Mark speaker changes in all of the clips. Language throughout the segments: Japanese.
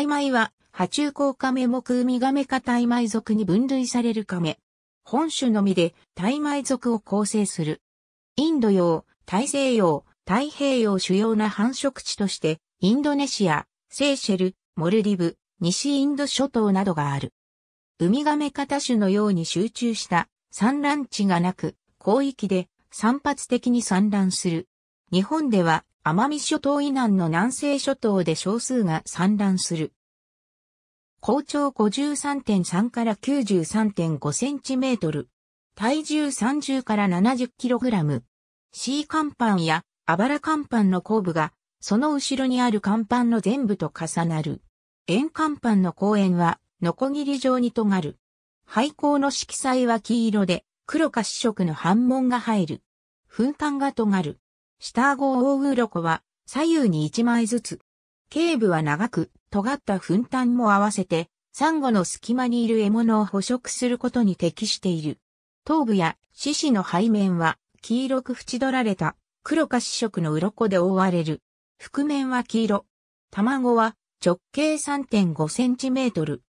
Speaker 1: 大イは、波中甲メ目ウミガメ科マイ属に分類されるメ。本種のみでマイ属を構成する。インド洋、大西洋、太平洋主要な繁殖地として、インドネシア、セーシェル、モルディブ、西インド諸島などがある。ウミガメ科多種のように集中した産卵地がなく、広域で散発的に産卵する。日本では奄美諸島以南の南西諸島で少数が産卵する。高長53.3から93.5センチメートル。体重30から70キログラム。C 甲板やあばら甲板の後部が、その後ろにある甲板の全部と重なる。円甲板の公園は、ノコギリ状に尖る。廃校の色彩は黄色で、黒か紫色の斑紋が入る。噴管が尖る。下顎を覆う鱗は左右に1枚ずつ。頸部は長く、尖った粉端も合わせて、サンゴの隙間にいる獲物を捕食することに適している。頭部や四肢の背面は黄色く縁取られた黒か四色の鱗で覆われる。覆面は黄色。卵は直径3.5センチメートル。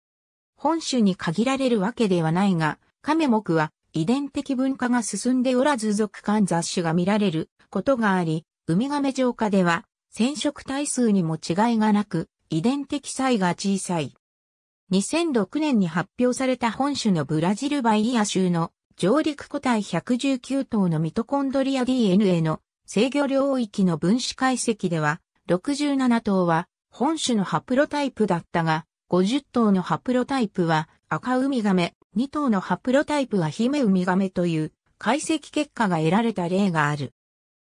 Speaker 1: 本種に限られるわけではないが、カメは遺伝的文化が進んでおらず属間雑種が見られることがあり、ウミガメ浄化では染色体数にも違いがなく、遺伝的差異が小さい。2006年に発表された本種のブラジルバイア州の上陸個体119頭のミトコンドリア DNA の制御領域の分子解析では、67頭は本種のハプロタイプだったが、50頭のハプロタイプは赤ウミガメ、2頭のハプロタイプはヒメウミガメという解析結果が得られた例がある。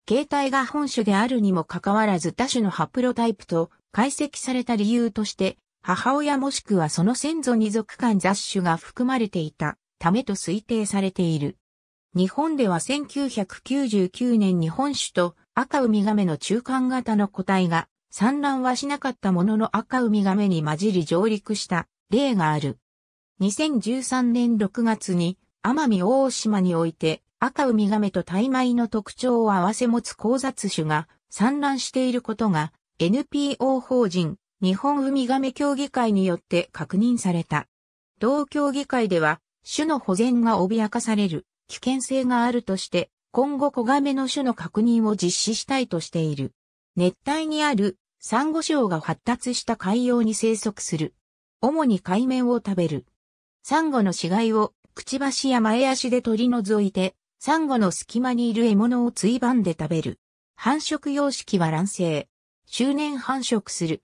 Speaker 1: 形態が本種であるにもかかわらず多種のハプロタイプと解析された理由として、母親もしくはその先祖に属間雑種が含まれていたためと推定されている。日本では1999年に本種と赤ウミガメの中間型の個体が産卵はしなかったものの赤ウミガメに混じり上陸した例がある。2013年6月に奄美大島において赤ウミガメとタイマイの特徴を併せ持つ交雑種が産卵していることが NPO 法人日本ウミガメ協議会によって確認された。同協議会では種の保全が脅かされる危険性があるとして今後小亀の種の確認を実施したいとしている。熱帯にあるサンゴ礁が発達した海洋に生息する。主に海面を食べる。サンゴの死骸をくちばしや前足で取り除いて、サンゴの隙間にいる獲物をついばんで食べる。繁殖様式は卵生。周年繁殖する。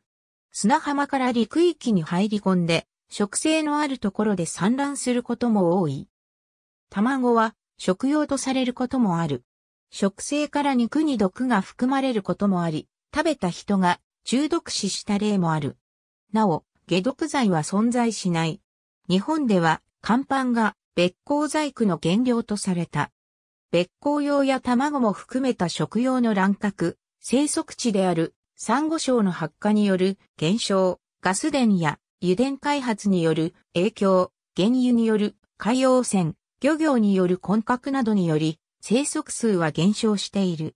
Speaker 1: 砂浜から陸域に入り込んで、植生のあるところで産卵することも多い。卵は食用とされることもある。食性から肉に毒が含まれることもあり、食べた人が中毒死した例もある。なお、解毒剤は存在しない。日本では、乾板が別光細工の原料とされた。別光用や卵も含めた食用の乱獲、生息地である、サンゴ礁の発火による減少、ガス田や油田開発による影響、原油による海洋汚染、漁業による混獲などにより、生息数は減少している。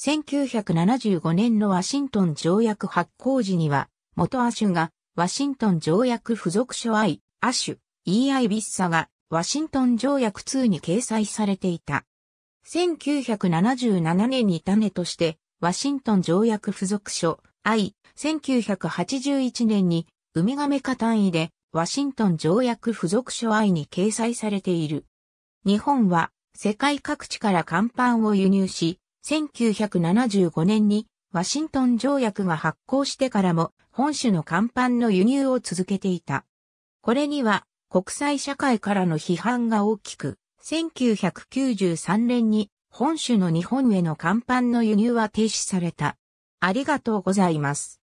Speaker 1: 1975年のワシントン条約発行時には、元亜種がワシントン条約付属書愛アシュ、E.I. ビッサが、ワシントン条約2に掲載されていた。1977年に種として、ワシントン条約付属書 I、1981年に、ウミガメ化単位で、ワシントン条約付属書 I に掲載されている。日本は、世界各地から乾板を輸入し、1975年に、ワシントン条約が発行してからも、本種の乾板の輸入を続けていた。これには国際社会からの批判が大きく、1993年に本種の日本への甲板の輸入は停止された。ありがとうございます。